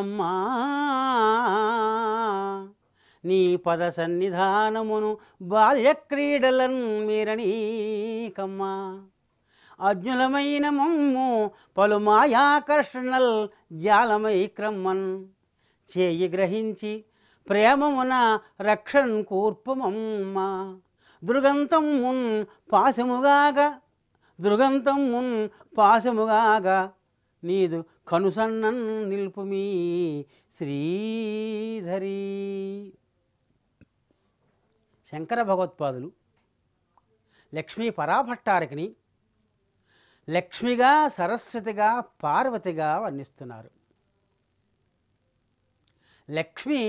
అమ్మా నీ పద సన్నిధానమును బాల్య క్రీడలను మీరణీకమ్మా మమ్ము పలు మాయాకర్షణల్ జాలమై క్రమ్మన్ చేయి గ్రహించి ప్రేమమున రక్షన్ కూర్పమమ్మ దృగంతం మున్ పాశముగాగ దృగంతం మున్ పాశముగాగ నీదు కనుసన్నన్ మీ శ్రీధరి శంకర భగవత్పాదులు లక్ష్మీ పరాభట్టారకిని లక్ష్మిగా సరస్వతిగా పార్వతిగా వర్ణిస్తున్నారు లక్ష్మి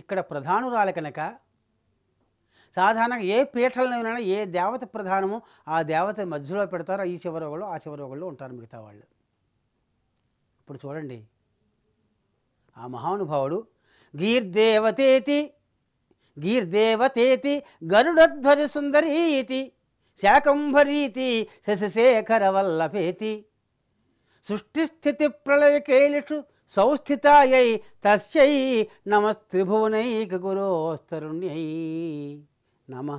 ఇక్కడ ప్రధానురాలు కనుక సాధారణంగా ఏ పీఠలనైనా ఏ దేవత ప్రధానమో ఆ దేవత మధ్యలో పెడతారో ఈ చివరి ఒకళ్ళు ఆ చివరి ఒకళ్ళు ఉంటారు మిగతా వాళ్ళు ఇప్పుడు చూడండి ఆ మహానుభావుడు గీర్దేవతేతి గీర్దేవతేతి గరుడధ్వరి సుందరీతి శాకంభరీతి శశశేఖర వల్లభేతి సృష్టిస్థితి ప్రళయకేలిషు సౌస్థితాయై తస్యై నమస్త్రిభువనైక గురోస్తరుణ్యై నమ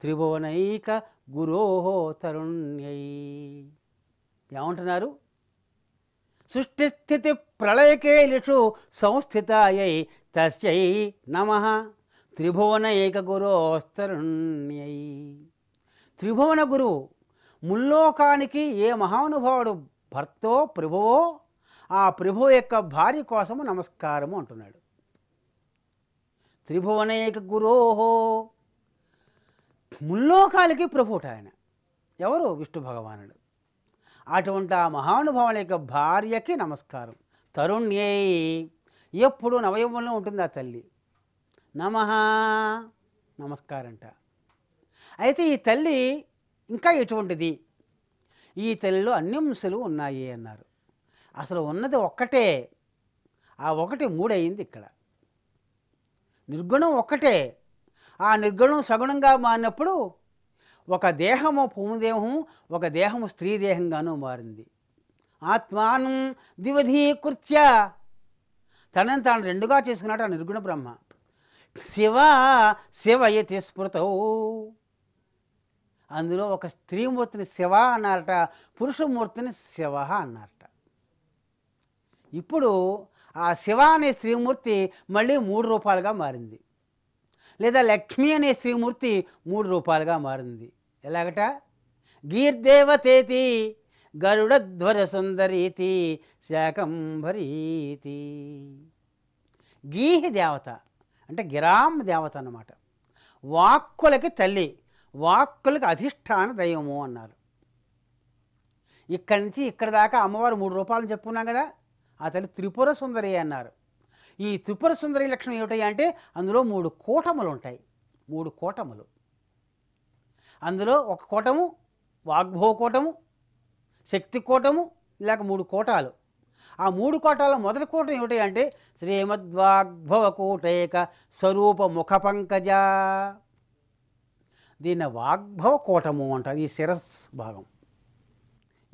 త్రిభువనైక గురోహో తరుణ్యై ఏమంటున్నారు సృష్టిస్థితి ప్రళయకేలిషు సంస్థితాయై తస్యై నమ త్రిభువన ఏకగురోస్తరుణ్యై త్రిభువన గురువు ముల్లోకానికి ఏ మహానుభావుడు భర్తో ప్రభువో ఆ ప్రభు యొక్క భార్య కోసము నమస్కారము అంటున్నాడు త్రిభువనేక గురోహో ముల్లోకాలకి ప్రభుట ఆయన ఎవరు విష్ణు భగవానుడు అటువంటి ఆ మహానుభావుల యొక్క భార్యకి నమస్కారం తరుణ్యే ఎప్పుడు నవయవంలో ఉంటుంది ఆ తల్లి నమ నమస్కారంట అయితే ఈ తల్లి ఇంకా ఎటువంటిది ఈ తల్లిలో అన్యంశలు ఉన్నాయి అన్నారు అసలు ఉన్నది ఒక్కటే ఆ ఒకటి మూడయింది ఇక్కడ నిర్గుణం ఒక్కటే ఆ నిర్గుణం సగుణంగా మారినప్పుడు ఒక దేహము పుందేహం ఒక దేహము స్త్రీ దేహంగాను మారింది ఆత్మానం దివధీకృత్య తనని తాను రెండుగా చేసుకున్నాడు ఆ నిర్గుణ బ్రహ్మ శివ శివ శివయతి స్మృతవు అందులో ఒక స్త్రీమూర్తిని శివ అన్నారట పురుషమూర్తిని శివ అన్నారట ఇప్పుడు ఆ శివ అనే స్త్రీమూర్తి మళ్ళీ మూడు రూపాలుగా మారింది లేదా లక్ష్మి అనే స్త్రీమూర్తి మూడు రూపాలుగా మారింది ఎలాగట గీర్దేవతేతి గరుడధ్వర సుందరీతి శాకంభరీతి గీహి దేవత అంటే గిరామ్ దేవత అన్నమాట వాక్కులకి తల్లి వాక్కులకి అధిష్టాన దైవము అన్నారు ఇక్కడి నుంచి ఇక్కడ దాకా అమ్మవారు మూడు రూపాయలు చెప్పుకున్నాం కదా ఆ తల్లి త్రిపుర సుందరి అన్నారు ఈ త్రిపుర సుందరి లక్షణం ఏమిటాయి అంటే అందులో మూడు కూటములు ఉంటాయి మూడు కూటములు అందులో ఒక కూటము కూటము శక్తి కూటము లేక మూడు కోటాలు ఆ మూడు కోటాల మొదటి కూటం ఏమిటి అంటే శ్రీమద్వాగ్భవ కూటేక స్వరూప ముఖ పంకజ దీన్ని వాగ్భవ కూటము అంటారు ఈ శిరస్ భాగం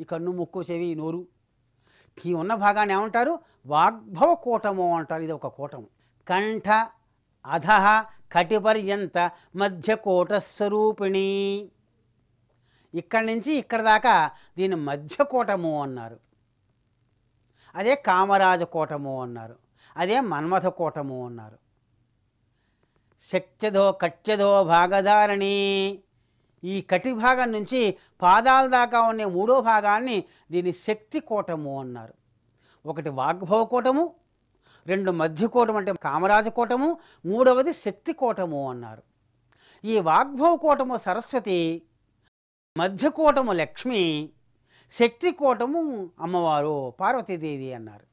ఈ కన్ను ముక్కు చెవి నోరు ఈ ఉన్న భాగాన్ని ఏమంటారు వాగ్భవ కూటము అంటారు ఇది ఒక కూటము కంఠ అధహ కటిపర్యంత మధ్యకోటస్వరూపిణి ఇక్కడి నుంచి ఇక్కడ దాకా దీని మధ్యకోటము అన్నారు అదే కామరాజకోటము అన్నారు అదే మన్మథకోటము అన్నారు శక్త్యదో కట్యదో భాగధారణి ఈ కటి భాగం నుంచి పాదాల దాకా ఉండే మూడో భాగాన్ని దీని శక్తి కోటము అన్నారు ఒకటి వాగ్భవ కోటము రెండు మధ్యకోటం అంటే కామరాజకోటము మూడవది శక్తి అన్నారు ఈ వాగ్భవ కోటము సరస్వతి మధ్యకోటము లక్ష్మి శక్తి కోటము అమ్మవారు పార్వతీదేవి అన్నారు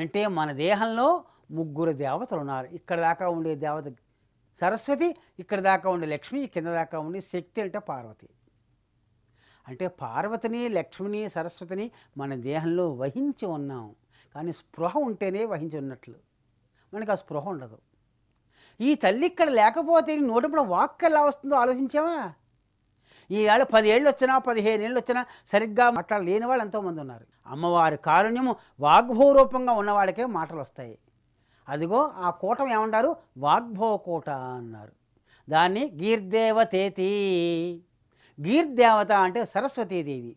అంటే మన దేహంలో ముగ్గురు దేవతలు ఉన్నారు ఇక్కడ దాకా ఉండే దేవత సరస్వతి ఇక్కడ దాకా ఉండే లక్ష్మి కింద దాకా ఉండే శక్తి అంటే పార్వతి అంటే పార్వతిని లక్ష్మిని సరస్వతిని మన దేహంలో వహించి ఉన్నాం కానీ స్పృహ ఉంటేనే వహించున్నట్లు మనకి ఆ స్పృహ ఉండదు ఈ తల్లి ఇక్కడ లేకపోతే నోటప్పుడు వాక్ ఎలా వస్తుందో ఆలోచించావా ఈవేళ ఏళ్ళు వచ్చినా పదిహేను ఏళ్ళు వచ్చినా సరిగ్గా లేని వాళ్ళు ఎంతోమంది ఉన్నారు అమ్మవారి కారుణ్యము వాగ్భవరూపంగా ఉన్నవాడికే మాటలు వస్తాయి అదిగో ఆ కూటం ఏమంటారు వాగ్భో కూట అన్నారు దాన్ని గీర్దేవతేతి గీర్దేవత అంటే సరస్వతీదేవి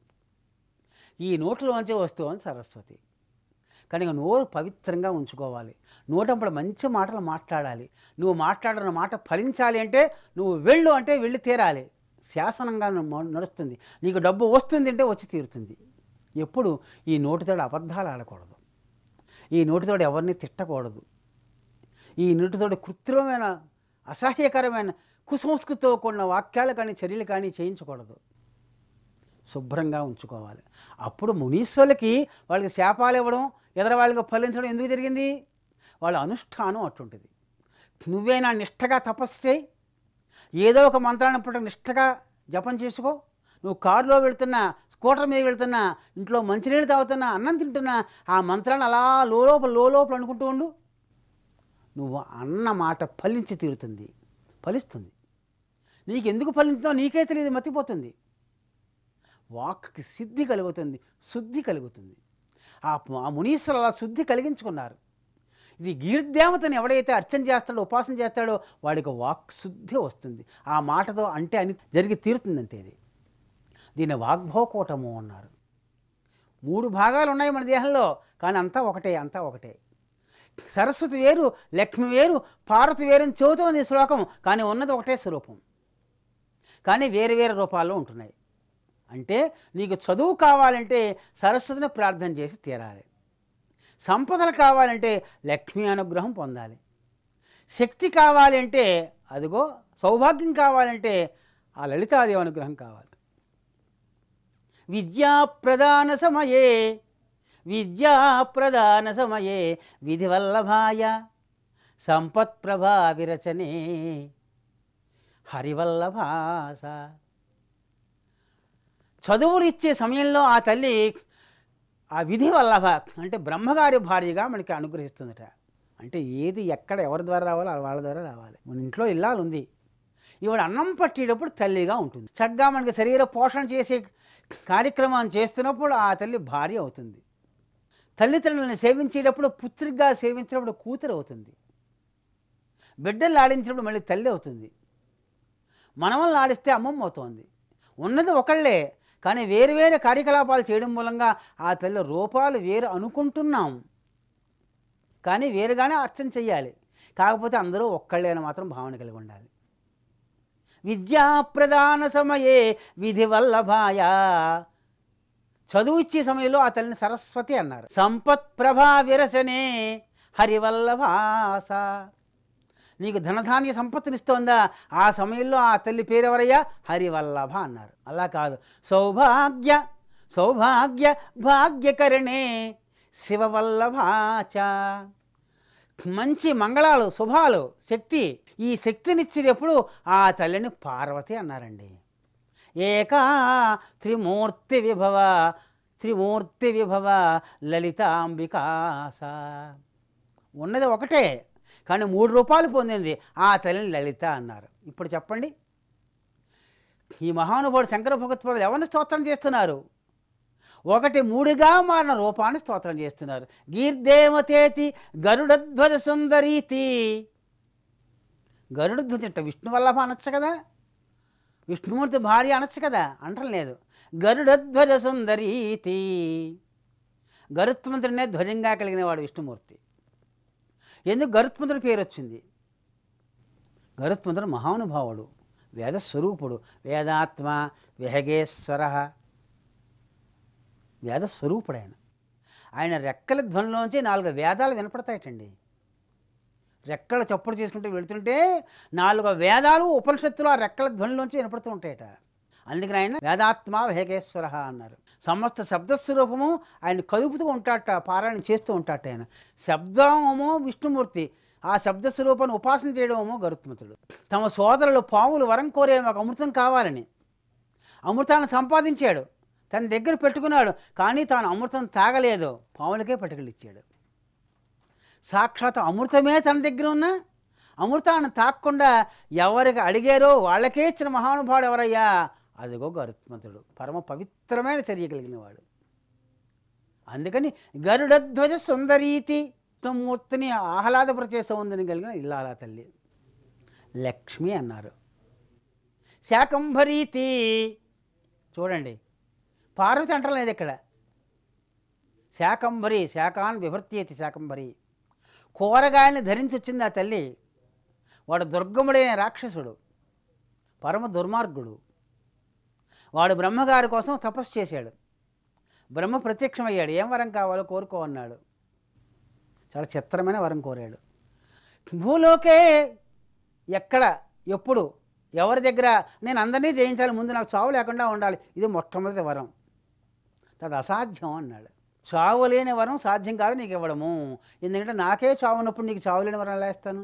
ఈ నోట్లోంచి వస్తువు అని సరస్వతి కానీ నోరు పవిత్రంగా ఉంచుకోవాలి నోటప్పుడు మంచి మాటలు మాట్లాడాలి నువ్వు మాట్లాడిన మాట ఫలించాలి అంటే నువ్వు వెళ్ళు అంటే వెళ్ళి తీరాలి శాసనంగా నడుస్తుంది నీకు డబ్బు వస్తుంది అంటే వచ్చి తీరుతుంది ఎప్పుడు ఈ నోటితోడు అబద్ధాలు ఆడకూడదు ఈ నోటితోడు ఎవరిని తిట్టకూడదు ఈ నోటితోడు కృత్రిమమైన అసహ్యకరమైన కుసంస్కృతితో కూడిన వాక్యాలు కానీ చర్యలు కానీ చేయించకూడదు శుభ్రంగా ఉంచుకోవాలి అప్పుడు మునీశ్వరులకి వాళ్ళకి శాపాలు ఇవ్వడం ఎదర వాళ్ళకి ఫలించడం ఎందుకు జరిగింది వాళ్ళ అనుష్ఠానం అట్టుంటుంది నువ్వేనా నిష్టగా తపస్సు చేయి ఏదో ఒక మంత్రాన్ని పుట్ట నిష్టగా జపం చేసుకో నువ్వు కారులో వెళుతున్నా స్కూటర్ మీద వెళ్తున్నా ఇంట్లో మంచినీళ్ళు తాగుతున్నా అన్నం తింటున్నా ఆ మంత్రాన్ని అలా లోపల లోపల అనుకుంటూ ఉండు నువ్వు అన్న మాట ఫలించి తీరుతుంది ఫలిస్తుంది నీకెందుకు ఫలించిందో నీకే తెలియదు మతిపోతుంది వాక్కి సిద్ధి కలుగుతుంది శుద్ధి కలుగుతుంది ఆ మునీశ్వరులు అలా శుద్ధి కలిగించుకున్నారు ఇది గీర్దేవతను ఎవడైతే అర్చన చేస్తాడో ఉపాసన చేస్తాడో వాడికి వాక్ శుద్ధి వస్తుంది ఆ మాటతో అంటే అని జరిగి తీరుతుందంటే ఇది దీన్ని వాగ్భోకూటము అన్నారు మూడు భాగాలు ఉన్నాయి మన దేహంలో కానీ అంతా ఒకటే అంతా ఒకటే సరస్వతి వేరు లక్ష్మి వేరు పార్వతి వేరని చెబుతోంది శ్లోకం కానీ ఉన్నది ఒకటే స్వరూపం కానీ వేరు వేరు రూపాల్లో ఉంటున్నాయి అంటే నీకు చదువు కావాలంటే సరస్వతిని ప్రార్థన చేసి తీరాలి సంపదలు కావాలంటే లక్ష్మీ అనుగ్రహం పొందాలి శక్తి కావాలంటే అదిగో సౌభాగ్యం కావాలంటే ఆ లలితాదేవి అనుగ్రహం కావాలి విద్యా ప్రధాన సమయే విద్యా ప్రధాన సమయే విధివల్లభాయ సంపత్ప్రభా విరచనే హరివల్లభాస చదువులు ఇచ్చే సమయంలో ఆ తల్లి ఆ విధి వల్లభ అంటే బ్రహ్మగారి భార్యగా మనకి అనుగ్రహిస్తుందట అంటే ఏది ఎక్కడ ఎవరి ద్వారా రావాలో వాళ్ళ ద్వారా రావాలి మన ఇంట్లో ఇల్లాలు ఉంది ఇవాడు అన్నం పట్టేటప్పుడు తల్లిగా ఉంటుంది చక్కగా మనకి శరీర పోషణ చేసే కార్యక్రమాన్ని చేస్తున్నప్పుడు ఆ తల్లి భార్య అవుతుంది తల్లిదండ్రులను సేవించేటప్పుడు పుత్రిగా సేవించినప్పుడు కూతురు అవుతుంది బిడ్డలు ఆడించినప్పుడు మళ్ళీ తల్లి అవుతుంది మనవల్ని ఆడిస్తే అమ్మమ్మ అవుతోంది ఉన్నది ఒకళ్ళే కానీ వేరు వేరు కార్యకలాపాలు చేయడం మూలంగా ఆ తల్లి రూపాలు వేరు అనుకుంటున్నాం కానీ వేరుగానే అర్చన చేయాలి కాకపోతే అందరూ ఒక్కళ్ళైన మాత్రం భావన కలిగి ఉండాలి విద్యాప్రధాన సమయే విధి వల్లభాయ చదువు ఇచ్చే సమయంలో ఆ తల్లిని సరస్వతి అన్నారు సంపత్ ప్రభా విరసనే హరివల్లభాస నీకు ధనధాన్య సంపత్తినిస్తోందా ఆ సమయంలో ఆ తల్లి పేరెవరయ్యా హరివల్లభ అన్నారు అలా కాదు సౌభాగ్య సౌభాగ్య భాగ్యకరణే శివవల్లభాచ మంచి మంగళాలు శుభాలు శక్తి ఈ శక్తినిచ్చినప్పుడు ఆ తల్లిని పార్వతి అన్నారండి ఏకా త్రిమూర్తి విభవ త్రిమూర్తి విభవ లలితాంబికాస ఉన్నది ఒకటే కానీ మూడు రూపాయలు పొందింది ఆ తల్లిని లలిత అన్నారు ఇప్పుడు చెప్పండి ఈ మహానుభావుడు శంకర భగవత్పాదులు ఎవరిని స్తోత్రం చేస్తున్నారు ఒకటి మూడుగా మారిన రూపాన్ని స్తోత్రం చేస్తున్నారు గీర్దేవతేతి గరుడధ్వజ సుందరీతి గరుడధ్వజ అంటే విష్ణు వల్ల అనొచ్చు కదా విష్ణుమూర్తి భార్య అనొచ్చు కదా అంటం లేదు గరుడధ్వజ సుందరీతి గరుత్మంతుడినే ధ్వజంగా కలిగినవాడు విష్ణుమూర్తి ఎందుకు గరుత్మంతుడి పేరు వచ్చింది గరుత్మంతుడు మహానుభావుడు వేదస్వరూపుడు వేదాత్మ విహగేశ్వర వేదస్వరూపుడు ఆయన ఆయన రెక్కల ధ్వనిలోంచి నాలుగు వేదాలు వినపడతాయటండి రెక్కల చప్పుడు చేసుకుంటూ వెళుతుంటే నాలుగు వేదాలు ఉపనిషత్తులు ఆ రెక్కల ధ్వనిలోంచి వినపడుతూ ఉంటాయట అందుకని ఆయన వేదాత్మ వేగేశ్వర అన్నారు సమస్త శబ్దస్వరూపము ఆయన కలుపుతూ ఉంటాట పారాయణ చేస్తూ ఉంటాట ఆయన శబ్దము విష్ణుమూర్తి ఆ శబ్దస్వరూపాన్ని ఉపాసన చేయడమో గరుత్మతుడు తమ సోదరులు పాములు వరం కోరే ఒక అమృతం కావాలని అమృతాన్ని సంపాదించాడు తన దగ్గర పెట్టుకున్నాడు కానీ తాను అమృతం తాగలేదు పాములకే పట్టుకెళ్ళిచ్చాడు సాక్షాత్ అమృతమే తన దగ్గర ఉన్న అమృతాన్ని తాక్కుండా ఎవరికి అడిగారో వాళ్ళకే ఇచ్చిన మహానుభావుడు ఎవరయ్యా అదిగో గరుత్మంతుడు పరమ పవిత్రమైన చర్య కలిగిన వాడు అందుకని గరుడధ్వజ సుందరీతి మూర్తిని ఆహ్లాదపరిచే ఉందని కలిగిన ఇల్లాల తల్లి లక్ష్మి అన్నారు శాకంభరీతి చూడండి పార్వతి అంటలేదు ఇక్కడ శాకంభరి శాఖాన్ విభర్తీయతి శాకంభరి కూరగాయల్ని ధరించి వచ్చింది ఆ తల్లి వాడు దుర్గముడైన రాక్షసుడు పరమ దుర్మార్గుడు వాడు బ్రహ్మగారి కోసం తపస్సు చేశాడు బ్రహ్మ ప్రత్యక్షమయ్యాడు ఏం వరం కావాలో కోరుకో అన్నాడు చాలా చిత్రమైన వరం కోరాడు భూలోకే ఎక్కడ ఎప్పుడు ఎవరి దగ్గర నేను అందరినీ జయించాలి ముందు నాకు చావు లేకుండా ఉండాలి ఇది మొట్టమొదటి వరం తది అసాధ్యం అన్నాడు చావు లేని వరం సాధ్యం కాదు నీకు ఇవ్వడము ఎందుకంటే నాకే చావు ఉన్నప్పుడు నీకు చావు లేని వరం ఎలా ఇస్తాను